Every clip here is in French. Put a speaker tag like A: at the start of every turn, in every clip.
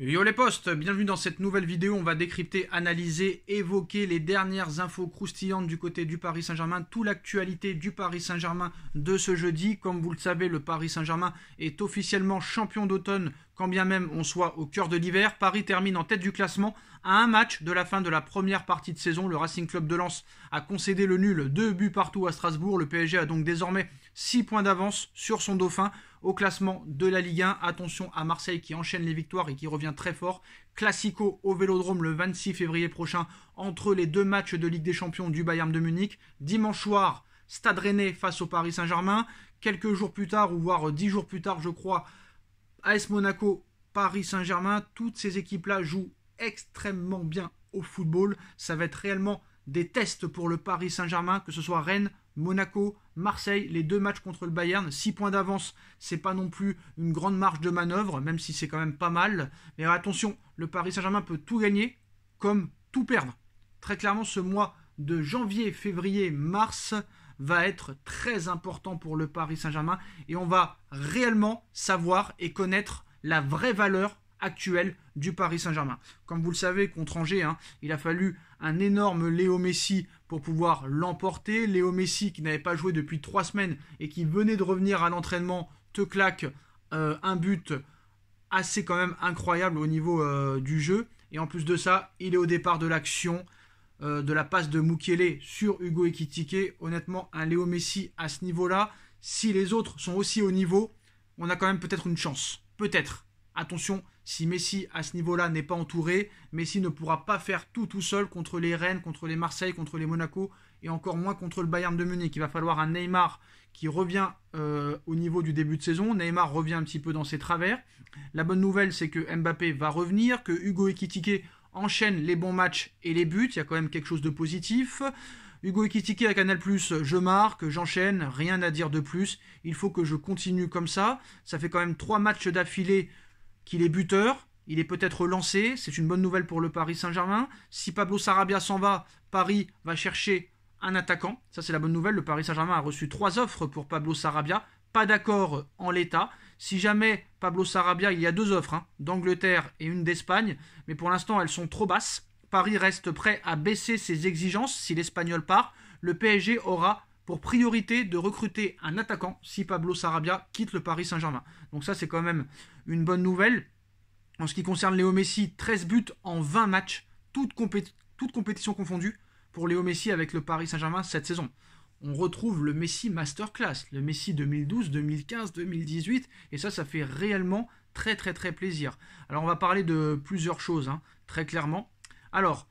A: Yo les postes, bienvenue dans cette nouvelle vidéo. On va décrypter, analyser, évoquer les dernières infos croustillantes du côté du Paris Saint-Germain, toute l'actualité du Paris Saint-Germain de ce jeudi. Comme vous le savez, le Paris Saint-Germain est officiellement champion d'automne, quand bien même on soit au cœur de l'hiver. Paris termine en tête du classement à un match de la fin de la première partie de saison. Le Racing Club de Lens a concédé le nul, deux buts partout à Strasbourg. Le PSG a donc désormais 6 points d'avance sur son dauphin au classement de la Ligue 1. Attention à Marseille qui enchaîne les victoires et qui revient très fort. Classico au Vélodrome le 26 février prochain entre les deux matchs de Ligue des Champions du Bayern de Munich. Dimanche soir, Stade Rennais face au Paris Saint-Germain. Quelques jours plus tard, ou voire dix jours plus tard, je crois, AS Monaco, Paris Saint-Germain. Toutes ces équipes-là jouent extrêmement bien au football. Ça va être réellement des tests pour le Paris Saint-Germain, que ce soit Rennes, Monaco, Marseille, les deux matchs contre le Bayern, 6 points d'avance, c'est pas non plus une grande marge de manœuvre, même si c'est quand même pas mal. Mais attention, le Paris Saint-Germain peut tout gagner comme tout perdre. Très clairement, ce mois de janvier, février, mars va être très important pour le Paris Saint-Germain et on va réellement savoir et connaître la vraie valeur actuel du Paris Saint-Germain. Comme vous le savez, contre Angers, hein, il a fallu un énorme Léo Messi pour pouvoir l'emporter. Léo Messi qui n'avait pas joué depuis trois semaines et qui venait de revenir à l'entraînement, te claque euh, un but assez quand même incroyable au niveau euh, du jeu. Et en plus de ça, il est au départ de l'action euh, de la passe de Mukele sur Hugo Ekitike. Honnêtement, un Léo Messi à ce niveau-là, si les autres sont aussi au niveau, on a quand même peut-être une chance. Peut-être. Attention, si Messi, à ce niveau-là, n'est pas entouré, Messi ne pourra pas faire tout tout seul contre les Rennes, contre les Marseille, contre les Monaco et encore moins contre le Bayern de Munich. Il va falloir un Neymar qui revient euh, au niveau du début de saison. Neymar revient un petit peu dans ses travers. La bonne nouvelle, c'est que Mbappé va revenir, que Hugo Ekitike enchaîne les bons matchs et les buts. Il y a quand même quelque chose de positif. Hugo Ekitike à Canal+, je marque, j'enchaîne, rien à dire de plus. Il faut que je continue comme ça. Ça fait quand même trois matchs d'affilée qu'il est buteur, il est peut-être lancé, c'est une bonne nouvelle pour le Paris Saint-Germain. Si Pablo Sarabia s'en va, Paris va chercher un attaquant. Ça, c'est la bonne nouvelle. Le Paris Saint-Germain a reçu trois offres pour Pablo Sarabia. Pas d'accord en l'état. Si jamais Pablo Sarabia, il y a deux offres, hein, d'Angleterre et une d'Espagne, mais pour l'instant, elles sont trop basses. Paris reste prêt à baisser ses exigences si l'Espagnol part. Le PSG aura pour priorité de recruter un attaquant si Pablo Sarabia quitte le Paris Saint-Germain. Donc ça c'est quand même une bonne nouvelle. En ce qui concerne Léo Messi, 13 buts en 20 matchs, toutes, compétitions toute compétition confondues pour Léo Messi avec le Paris Saint-Germain cette saison. On retrouve le Messi Masterclass, le Messi 2012, 2015, 2018, et ça ça fait réellement très très très plaisir. Alors on va parler de plusieurs choses, hein, très clairement. Alors,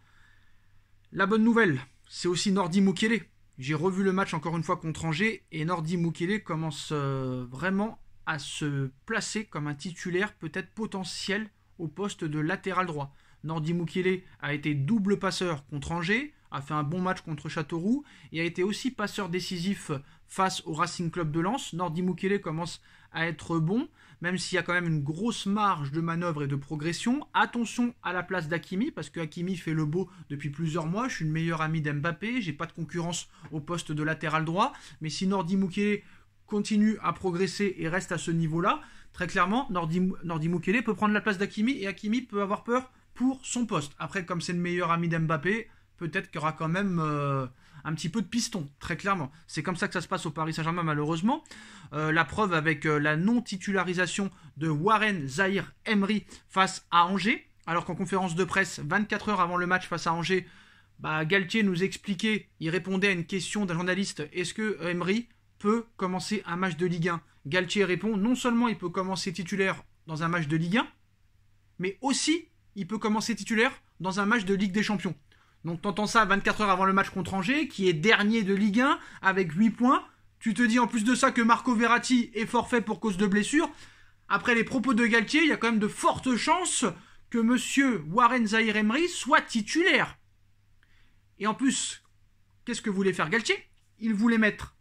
A: la bonne nouvelle, c'est aussi Nordi Mukele j'ai revu le match encore une fois contre Angers et Nordi Mukele commence euh, vraiment à se placer comme un titulaire peut-être potentiel au poste de latéral droit. Nordi Mukele a été double passeur contre Angers, a fait un bon match contre Châteauroux et a été aussi passeur décisif face au Racing Club de Lens. Nordi Mukele commence à être bon, même s'il y a quand même une grosse marge de manœuvre et de progression. Attention à la place d'Akimi, parce que fait le beau depuis plusieurs mois. Je suis le meilleur ami d'Mbappé, j'ai pas de concurrence au poste de latéral droit. Mais si Nordi Mukele continue à progresser et reste à ce niveau-là, très clairement, Nordi, Mukele peut prendre la place d'Akimi et Akimi peut avoir peur pour son poste. Après, comme c'est le meilleur ami d'Mbappé, peut-être qu'il y aura quand même. Euh, un petit peu de piston, très clairement. C'est comme ça que ça se passe au Paris Saint-Germain, malheureusement. Euh, la preuve avec euh, la non-titularisation de Warren Zahir Emery face à Angers, alors qu'en conférence de presse, 24 heures avant le match face à Angers, bah, Galtier nous expliquait, il répondait à une question d'un journaliste, est-ce que Emery peut commencer un match de Ligue 1 Galtier répond, non seulement il peut commencer titulaire dans un match de Ligue 1, mais aussi il peut commencer titulaire dans un match de Ligue des Champions. Donc t'entends ça 24 heures avant le match contre Angers, qui est dernier de Ligue 1 avec 8 points. Tu te dis en plus de ça que Marco Verratti est forfait pour cause de blessure. Après les propos de Galtier, il y a quand même de fortes chances que monsieur Warren Zahir Emery soit titulaire. Et en plus, qu'est-ce que voulait faire Galtier Il voulait mettre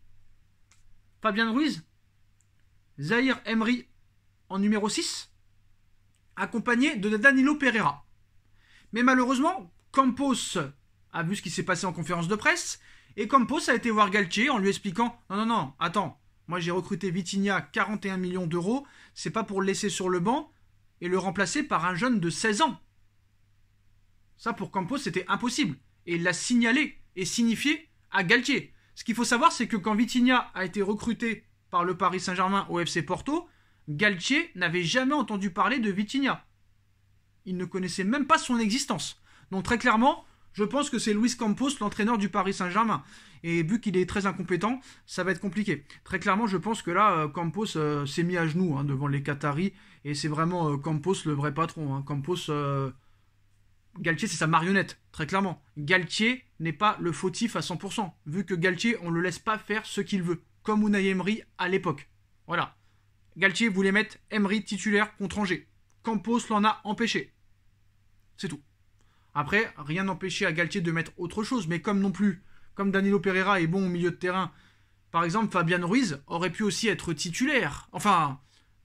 A: Fabien Ruiz, Zahir Emery en numéro 6, accompagné de Danilo Pereira. Mais malheureusement, Campos a vu ce qui s'est passé en conférence de presse. Et Campos a été voir Galtier en lui expliquant Non, non, non, attends, moi j'ai recruté Vitinha 41 millions d'euros, c'est pas pour le laisser sur le banc et le remplacer par un jeune de 16 ans. Ça pour Campos c'était impossible. Et il l'a signalé et signifié à Galtier. Ce qu'il faut savoir c'est que quand Vitinha a été recruté par le Paris Saint-Germain au FC Porto, Galtier n'avait jamais entendu parler de Vitinha. Il ne connaissait même pas son existence. Donc très clairement, je pense que c'est Luis Campos, l'entraîneur du Paris Saint-Germain. Et vu qu'il est très incompétent, ça va être compliqué. Très clairement, je pense que là, euh, Campos euh, s'est mis à genoux hein, devant les Qataris. Et c'est vraiment euh, Campos le vrai patron. Hein. Campos. Galtier, c'est sa marionnette, très clairement. Galtier n'est pas le fautif à 100%, vu que Galtier, on ne le laisse pas faire ce qu'il veut, comme Unai Emery à l'époque. Voilà. Galtier voulait mettre Emery titulaire contre Angers. Campos l'en a empêché. C'est tout. Après, rien n'empêchait à Galtier de mettre autre chose, mais comme non plus, comme Danilo Pereira est bon au milieu de terrain, par exemple, Fabian Ruiz aurait pu aussi être titulaire. Enfin,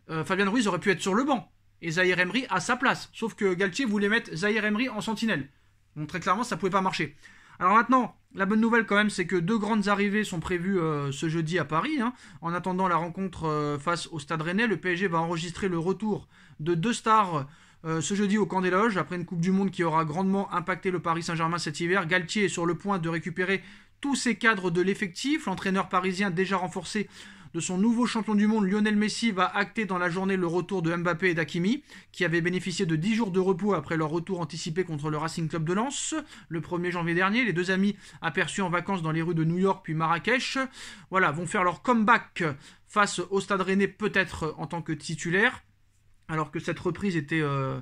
A: euh, Fabian Ruiz aurait pu être sur le banc et Zahir Emery à sa place. Sauf que Galtier voulait mettre Zahir Emery en sentinelle. Donc très clairement, ça ne pouvait pas marcher. Alors maintenant, la bonne nouvelle quand même, c'est que deux grandes arrivées sont prévues euh, ce jeudi à Paris. Hein. En attendant la rencontre euh, face au Stade Rennais, le PSG va enregistrer le retour de deux stars euh, ce jeudi au camp des loges, après une Coupe du Monde qui aura grandement impacté le Paris Saint-Germain cet hiver, Galtier est sur le point de récupérer tous ses cadres de l'effectif. L'entraîneur parisien déjà renforcé de son nouveau champion du monde, Lionel Messi, va acter dans la journée le retour de Mbappé et d'Akimi, qui avaient bénéficié de 10 jours de repos après leur retour anticipé contre le Racing Club de Lens le 1er janvier dernier. Les deux amis aperçus en vacances dans les rues de New York puis Marrakech, voilà, vont faire leur comeback face au Stade Rennais peut-être en tant que titulaire alors que cette reprise était euh,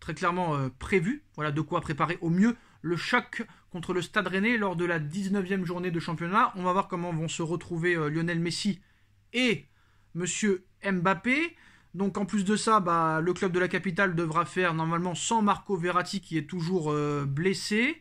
A: très clairement euh, prévue. Voilà de quoi préparer au mieux le choc contre le Stade Rennais lors de la 19e journée de championnat. On va voir comment vont se retrouver euh, Lionel Messi et Monsieur Mbappé. Donc en plus de ça, bah, le club de la capitale devra faire normalement sans Marco Verratti qui est toujours blessé.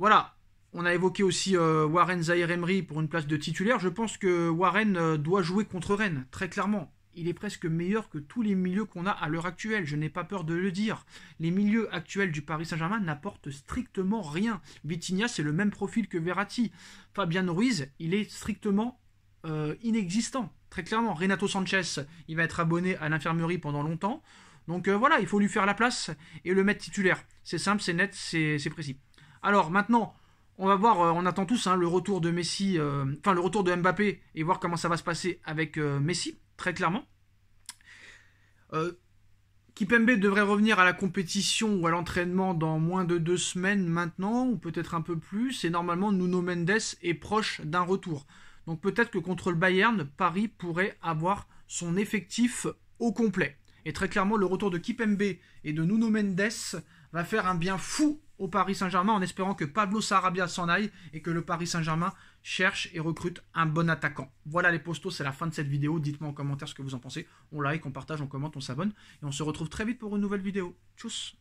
A: Voilà, on a évoqué aussi Warren zaire Emery pour une place de titulaire. Je pense que Warren doit jouer contre Rennes, très clairement il est presque meilleur que tous les milieux qu'on a à l'heure actuelle. Je n'ai pas peur de le dire. Les milieux actuels du Paris Saint-Germain n'apportent strictement rien. Vitinha, c'est le même profil que Verratti. Fabian Ruiz, il est strictement euh, inexistant. Très clairement, Renato Sanchez, il va être abonné à l'infirmerie pendant longtemps. Donc euh, voilà, il faut lui faire la place et le mettre titulaire. C'est simple, c'est net, c'est précis. Alors maintenant, on va voir, euh, on attend tous hein, le retour de Messi, enfin le retour de Mbappé et voir comment ça va se passer avec Messi très clairement. Euh, Kipembe devrait revenir à la compétition ou à l'entraînement dans moins de deux semaines maintenant, ou peut-être un peu plus, et normalement Nuno Mendes est proche d'un retour. Donc peut-être que contre le Bayern, Paris pourrait avoir son effectif au complet. Et très clairement, le retour de Kipembe et de Nuno Mendes va faire un bien fou au Paris Saint-Germain en espérant que Pablo Sarabia s'en aille et que le Paris Saint-Germain cherche et recrute un bon attaquant. Voilà les postos, c'est la fin de cette vidéo. Dites-moi en commentaire ce que vous en pensez. On like, on partage, on commente, on s'abonne et on se retrouve très vite pour une nouvelle vidéo. Tchuss